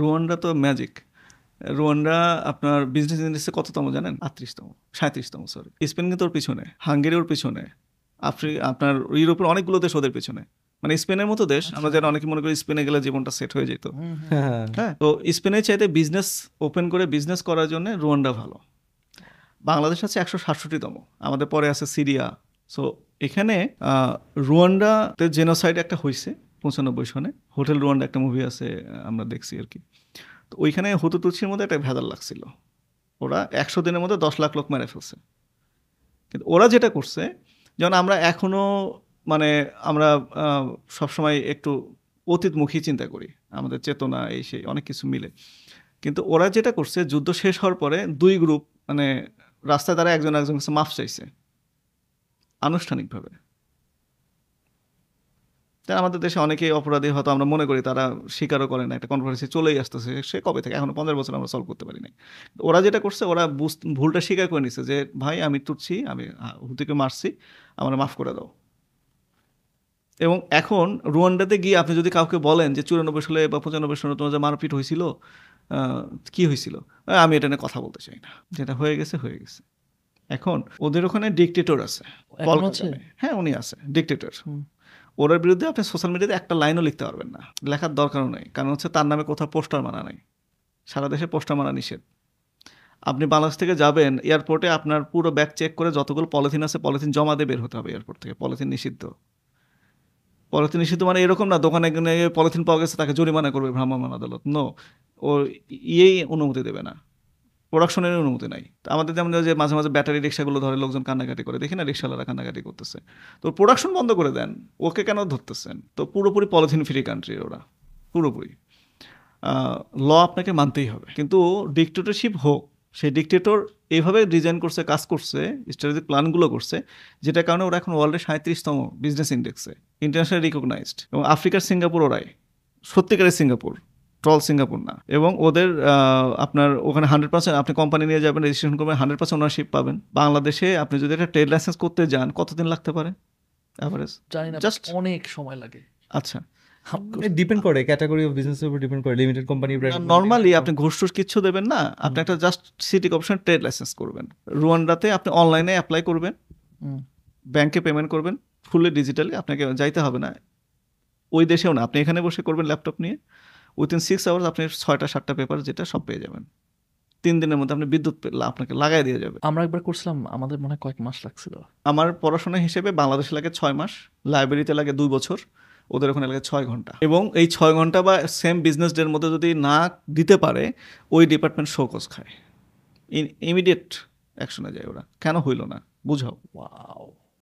Rwanda তো magic Rwanda আপনার business industry কততম জানেন আটত্রিশতম সাঁত্রিশতম সরি স্পেন কিন্তু ওর পিছনে হাঙ্গেরি ওর পিছনে আফ্রি আপনার ইউরোপের অনেকগুলো দেশ ওদের পিছনে মানে স্পেনের মতো দেশ আচ্ছা। আমরা যেন অনেকে মনে করি স্পেনে গেলে জীবনটা সেট হয়ে যেত হ্যাঁ।, হ্যাঁ তো স্পেনের চাইতে বিজনেস ওপেন করে বিজনেস করার জন্য রুয়ান্ডা ভালো বাংলাদেশ আছে একশো সাতষট্টিতম আমাদের পরে আছে সিরিয়া সো এখানে রুয়ান্ডাতে জেনোসাইড একটা হয়েছে পঁচানব্বই সনে হোটেল রুয়ান্ডা একটা মুভি আছে আমরা দেখছি আর কি তো ওইখানে হতু তুচ্ছির মধ্যে একটা ভেজাল লাগছিল ওরা একশো দিনের মধ্যে দশ লাখ লোক মেরে ফেলছে কিন্তু ওরা যেটা করছে যেমন আমরা এখনও মানে আমরা সবসময় একটু অতীতমুখী চিন্তা করি আমাদের চেতনা এই সেই অনেক কিছু মিলে কিন্তু ওরা যেটা করছে যুদ্ধ শেষ হওয়ার পরে দুই গ্রুপ মানে রাস্তায় তারা একজন একজন কাছে মাফ চাইছে আনুষ্ঠানিকভাবে তারা আমাদের দেশে অনেকে অপরাধী হয়তো আমরা মনে করি তারা স্বীকারও করে না একটা কনফারেন্সে চলেই আসতেছে সে কবে থেকে এখনো পনেরো বছর আমরা সলভ করতে পারি নাই ওরা যেটা করছে ওরা ভুলটা স্বীকার করে নিছে যে ভাই আমি তুটছি আমি হুতিকে মারছি আমার মাফ করে দাও এবং এখন রুয়ান্ডাতে গিয়ে আপনি যদি কাউকে বলেন যে চুরানব্বই সালে বা পঁচানব্বই সালে তোমার যে মারপিট হয়েছিল কি হয়েছিল আমি এটা নিয়ে কথা বলতে চাই না যেটা হয়ে গেছে হয়ে গেছে এখন ওদের ওখানে ডিকটেটর আছে হ্যাঁ উনি আছে ডিকটেটর ওনার বিরুদ্ধে আপনি সোশ্যাল মিডিয়াতে একটা লাইনও লিখতে পারবেন না লেখার দরকারও নেই কারণ হচ্ছে তার নামে কোথাও পোস্টার মানা নাই সারা দেশে পোস্টার মানা নিষেধ আপনি বাংলাদেশ থেকে যাবেন এয়ারপোর্টে আপনার পুরো ব্যাগ চেক করে যতগুলো পলিথিন আছে পলিথিন জমা দিয়ে বের হতে হবে এয়ারপোর্ট থেকে পলিথিন নিষিদ্ধ পলিথিন নিষিদ্ধ মানে এরকম না দোকানে পলিথিন পাওয়া গেছে তাকে জরিমানা করবে ভ্রাম্যমান আদালত নো ও ইয়েই অনুমতি দেবে না প্রোডাকশনের অনুমতি নাই আমাদের যেমন যে মাঝে মাঝে ব্যাটারি রিক্সাগুলো ধরে লোকজন কান্নাকাটি করে দেখি না রিক্সাওয়ালারা কান্নাকাটি করতেছে তো প্রোডাকশন বন্ধ করে দেন ওকে কেন ধরতেছেন তো পুরোপুরি পলিথিন ফ্রি কান্ট্রি ওরা পুরোপুরি ল আপনাকে মানতেই হবে কিন্তু ডিক্টেটরশিপ হোক সেই ডিক্টেটর এইভাবে ডিজাইন করছে কাজ করছে স্ট্র্যাটেজিক প্ল্যানগুলো করছে যেটার কারণে ওরা এখন ওয়ার্ল্ডের সাঁত্রিশতম বিজনেস ইন্ডেক্সে ইন্টারন্যাশনাল রিকগনাইজড এবং আফ্রিকার সিঙ্গাপুর ওরাই সত্যিকারের সিঙ্গাপুর ট্রল সিঙ্গাপুর না এবং ওদের আপনার ওখানে হান্ড্রেড পার্সেন্ট আপনি কোম্পানি নিয়ে যাবেন রেজিস্ট্রেশন করবেন হান্ড্রেড পার্সেন্ট ওনারশিপ পাবেন বাংলাদেশে আপনি যদি একটা ট্রেড লাইসেন্স করতে যান কতদিন লাগতে পারে অ্যাভারেজ জানি না জাস্ট অনেক সময় লাগে আচ্ছা ডিপেন্ড করে ক্যাটাগরি অফ উপর ডিপেন্ড করে লিমিটেড কোম্পানি নর্মালি আপনি ঘুষ টুস দেবেন না আপনি একটা just city option trade licence করবেন রুয়ান্ডাতে আপনি অনলাইনে অ্যাপ্লাই করবেন ব্যাংকে পেমেন্ট করবেন ফুললি ডিজিটালি আপনাকে যাইতে হবে না ওই দেশেও না আপনি এখানে বসে করবেন ল্যাপটপ নিয়ে উইথিন সিক্স আওয়ার্স আপনি ছয়টা সাতটা পেপার যেটা সব পেয়ে যাবেন তিন দিনের মধ্যে আপনি বিদ্যুৎ আপনাকে লাগাই দিয়ে যাবে আমরা একবার করছিলাম আমাদের মনে কয়েক মাস লাগছিল আমার পড়াশোনা হিসেবে বাংলাদেশে লাগে ছয় মাস লাইব্রেরিতে লাগে দুই বছর ওদের ওখানে লাগে ছয় ঘন্টা এবং এই ছয় ঘন্টা বা সেম বিজনেস ডের মধ্যে যদি না দিতে পারে ওই ডিপার্টমেন্ট শোকস খায় ইন ইমিডিয়েট অ্যাকশনে যায় ওরা কেন হইল না বুঝাও ওয়াও